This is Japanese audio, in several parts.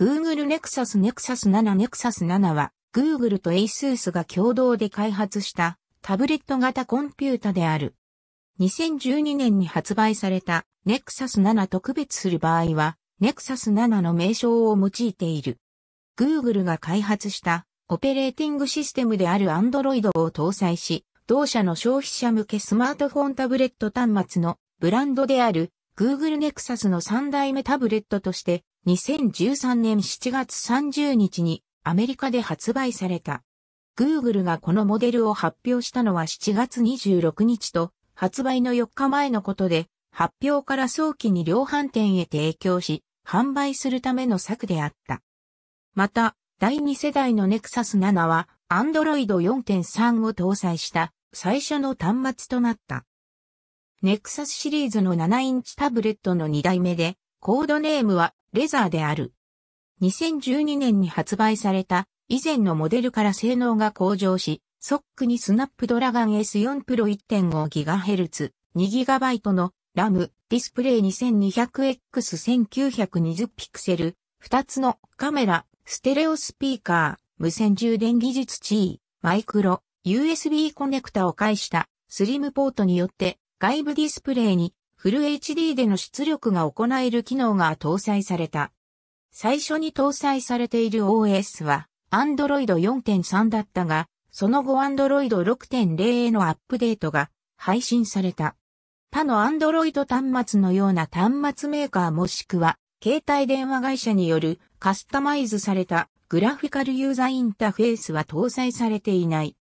Google Nexus Nexus 7 Nexus 7は Google と ASUS が共同で開発したタブレット型コンピュータである。2012年に発売された Nexus 7特別する場合は Nexus 7の名称を用いている。Google が開発したオペレーティングシステムである Android を搭載し、同社の消費者向けスマートフォンタブレット端末のブランドである Google Nexus の3代目タブレットとして2013年7月30日にアメリカで発売された。Google がこのモデルを発表したのは7月26日と発売の4日前のことで、発表から早期に量販店へ提供し、販売するための策であった。また、第2世代の Nexus 7は Android 4.3を搭載した最初の端末となった。Nexus シリーズの7インチタブレットの2代目で、コードネームはレザーである。2012年に発売された以前のモデルから性能が向上し、ソックにスナップドラガン S4 プロ 1.5GHz、2GB のラム、ディスプレイ 2200X1920 ピクセル、2つのカメラ、ステレオスピーカー、無線充電技術地位、マイクロ、USB コネクタを介したスリムポートによって外部ディスプレイにフル HD での出力が行える機能が搭載された。最初に搭載されている OS は Android 4.3だったが、その後 Android 6.0へのアップデートが配信された。他の Android 端末のような端末メーカーもしくは携帯電話会社によるカスタマイズされたグラフィカルユーザーインターフェースは搭載されていない。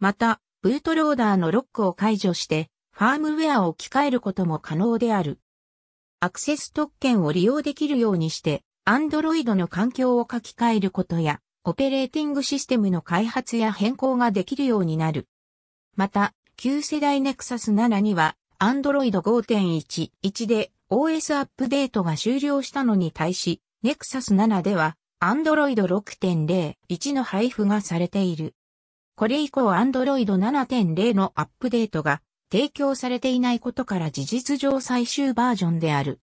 また、ブートローダーのロックを解除してファームウェアを置き換えることも可能である。アクセス特権を利用できるようにして、Android の環境を書き換えることや、オペレーティングシステムの開発や変更ができるようになる。また、旧世代 Nexus 7には、Android 5.11で OS アップデートが終了したのに対し、Nexus 7では Android 6.01の配布がされている。これ以降 Android 7.0のアップデートが提供されていないことから事実上最終バージョンである。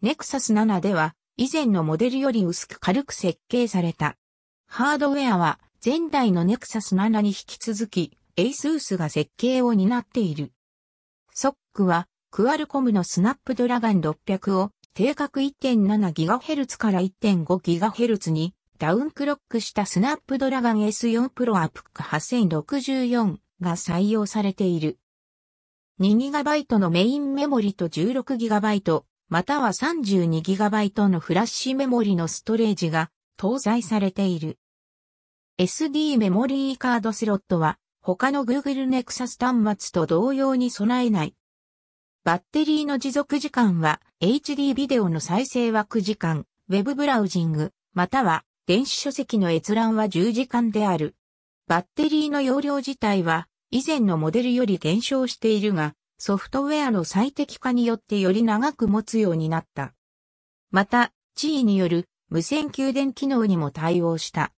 ネクサス7では以前のモデルより薄く軽く設計された。ハードウェアは前代のネクサス7に引き続き a ス u s が設計を担っている。SOC はクアルコムのスナップドラガン600を定格 1.7GHz から 1.5GHz にダウンクロックしたスナップドラガン S4 Pro アプック8064が採用されている。2GB のメインメモリと 16GB、または 32GB のフラッシュメモリのストレージが搭載されている。SD メモリーカードスロットは他の Google Nexus 端末と同様に備えない。バッテリーの持続時間は HD ビデオの再生は9時間、Web ブラウジング、または電子書籍の閲覧は10時間である。バッテリーの容量自体は以前のモデルより減少しているが、ソフトウェアの最適化によってより長く持つようになった。また、地位による無線給電機能にも対応した。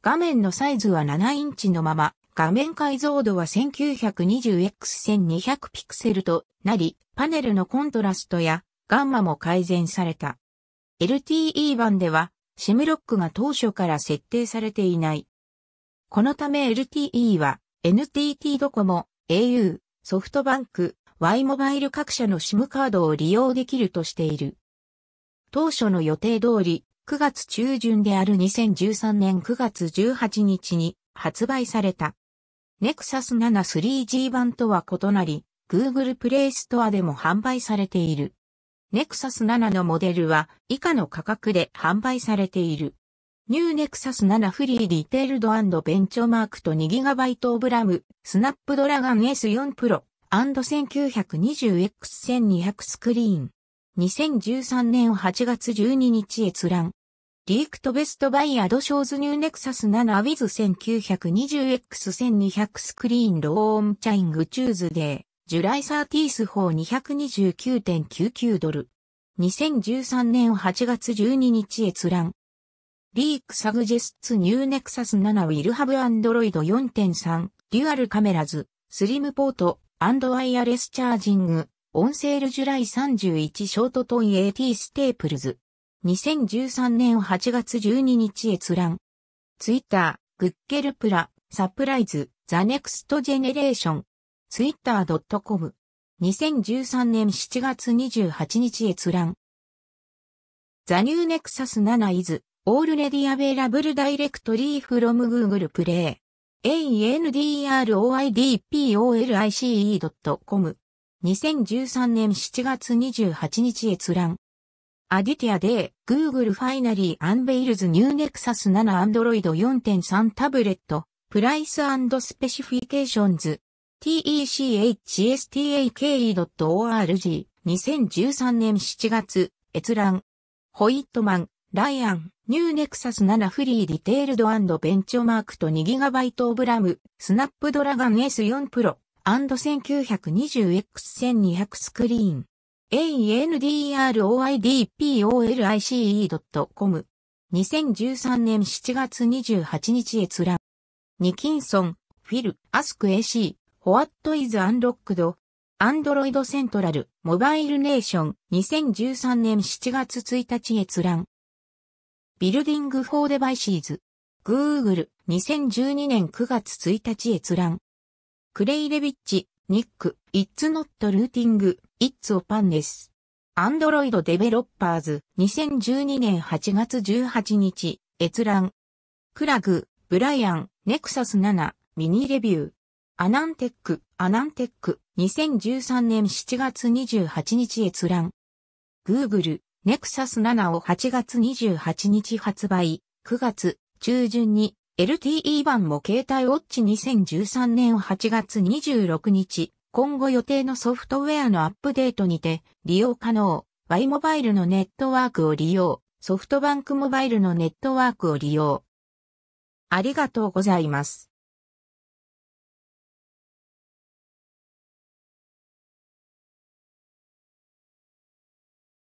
画面のサイズは7インチのまま、画面解像度は 1920x1200 ピクセルとなり、パネルのコントラストやガンマも改善された。LTE 版では、シムロックが当初から設定されていない。このため LTE は NTT ドコモ、au、ソフトバンク、Y モバイル各社の SIM カードを利用できるとしている。当初の予定通り、9月中旬である2013年9月18日に発売された。Nexus 7-3G 版とは異なり、Google Play Store でも販売されている。Nexus 7のモデルは以下の価格で販売されている。ニューネクサス7フリーディテールドベンチョマークと 2GB オブラム、スナップドラガン S4 プロ &1920X1200 スクリーン。2013年8月12日閲覧。リークトベストバイアドショーズニューネクサス7ウィズ h 1920X1200 スクリーンローオンチャイングチューズデー。ジュライサーティース法229.99ドル。2013年8月12日閲覧。リークサグジェスツニューネクサス7ウィルハブアンドロイド4.3デュアルカメラズスリムポートアンドワイヤレスチャージングオンセールジュライ31ショートトン AT ステープルズ2013年8月12日閲覧ツイッターグッケルプラサプライズザネクストジェネレーションツイッター .com 2013年7月28日閲覧ザニューネクサス7イズオールレディアベラブルダイレクトリーフロムグーグルプレイ。androidpolice.com 2013年7月28日閲覧。アディティアで Google Finally Unveils New Nexus 7 a n d r o i 4.3タブレットプライススペシフィケーションズ techstake.org 2013年7月閲覧ホイットマンライアン、ニューネクサス7フリーディテールドベンチョマークと 2GB オブラム、スナップドラガン S4 プロ &1920X1200 スクリーン。ANDROIDPOLICE.com 2013年7月28日閲覧。ニキンソン、フィル、アスク AC、ホワットイズアンロックド、アンドロイドセントラル、モバイルネーション、2013年7月1日閲覧。ビルディング・フォー・デバイシーズ。Google、2012年9月1日閲覧。クレイレビッチ、ニック、It's not routing, it's open n e s s Android Developers、2012年8月18日、閲覧。クラグ、ブライアン、ネクサス7、ミニレビュー。アナンテック、アナンテック、2013年7月28日閲覧。Google、ネクサス7を8月28日発売、9月中旬に LTE 版も携帯ウォッチ2013年8月26日、今後予定のソフトウェアのアップデートにて利用可能、Y モバイルのネットワークを利用、ソフトバンクモバイルのネットワークを利用。ありがとうございます。